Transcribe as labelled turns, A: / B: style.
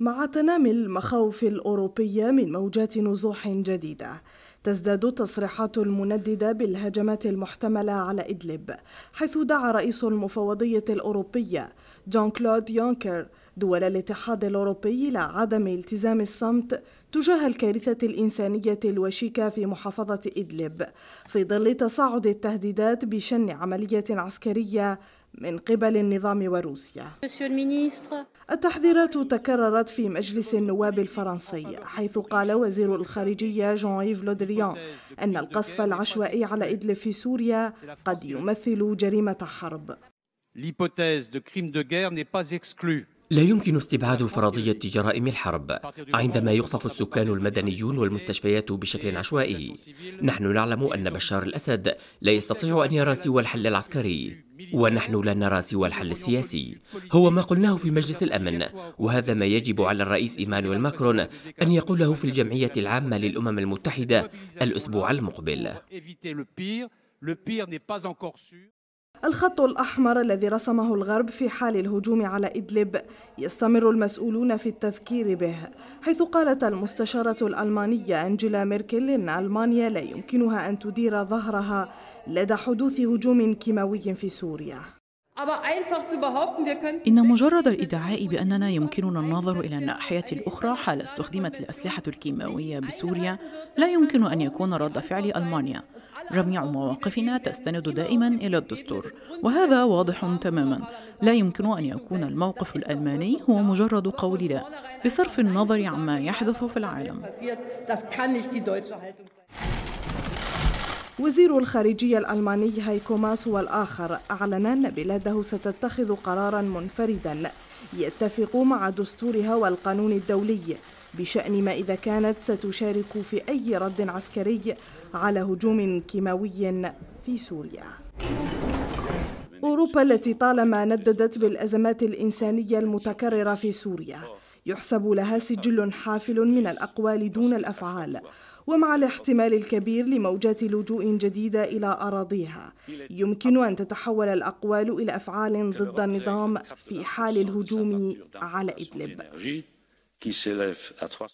A: مع تنامي المخاوف الأوروبية من موجات نزوح جديدة تزداد التصريحات المنددة بالهجمات المحتملة على إدلب حيث دعا رئيس المفوضية الأوروبية جون كلود يونكر دول الاتحاد الأوروبي إلى عدم التزام الصمت تجاه الكارثة الإنسانية الوشيكة في محافظة إدلب في ظل تصاعد التهديدات بشن عملية عسكرية من قبل النظام وروسيا التحذيرات تكررت في مجلس النواب الفرنسي حيث قال وزير الخارجية جون إيف لودريان أن القصف العشوائي على إدلب في سوريا قد يمثل جريمة حرب لا يمكن استبعاد فرضية جرائم الحرب عندما يقصف السكان المدنيون والمستشفيات بشكل عشوائي نحن نعلم أن بشار الأسد لا يستطيع أن يرى سوى الحل العسكري ونحن لا نرى سوى الحل السياسي هو ما قلناه في مجلس الأمن وهذا ما يجب على الرئيس إيمانويل ماكرون أن يقوله في الجمعية العامة للأمم المتحدة الأسبوع المقبل الخط الأحمر الذي رسمه الغرب في حال الهجوم على إدلب يستمر المسؤولون في التذكير به حيث قالت المستشارة الألمانية أنجيلا ميركل إن ألمانيا لا يمكنها أن تدير ظهرها لدى حدوث هجوم كيماوي في سوريا إن مجرد الإدعاء بأننا يمكننا النظر إلى الناحية الأخرى حال استخدمت الأسلحة الكيماوية بسوريا لا يمكن أن يكون رد فعل ألمانيا جميع مواقفنا تستند دائما إلى الدستور وهذا واضح تماما لا يمكن أن يكون الموقف الألماني هو مجرد قول لا بصرف النظر عما يحدث في العالم وزير الخارجية الألماني هايكو ماس أعلن أن بلاده ستتخذ قرارا منفردا يتفق مع دستورها والقانون الدولي بشأن ما إذا كانت ستشارك في أي رد عسكري على هجوم كيماوي في سوريا أوروبا التي طالما نددت بالأزمات الإنسانية المتكررة في سوريا يحسب لها سجل حافل من الأقوال دون الأفعال ومع الاحتمال الكبير لموجات لجوء جديدة إلى أراضيها يمكن أن تتحول الأقوال إلى أفعال ضد النظام في حال الهجوم على إدلب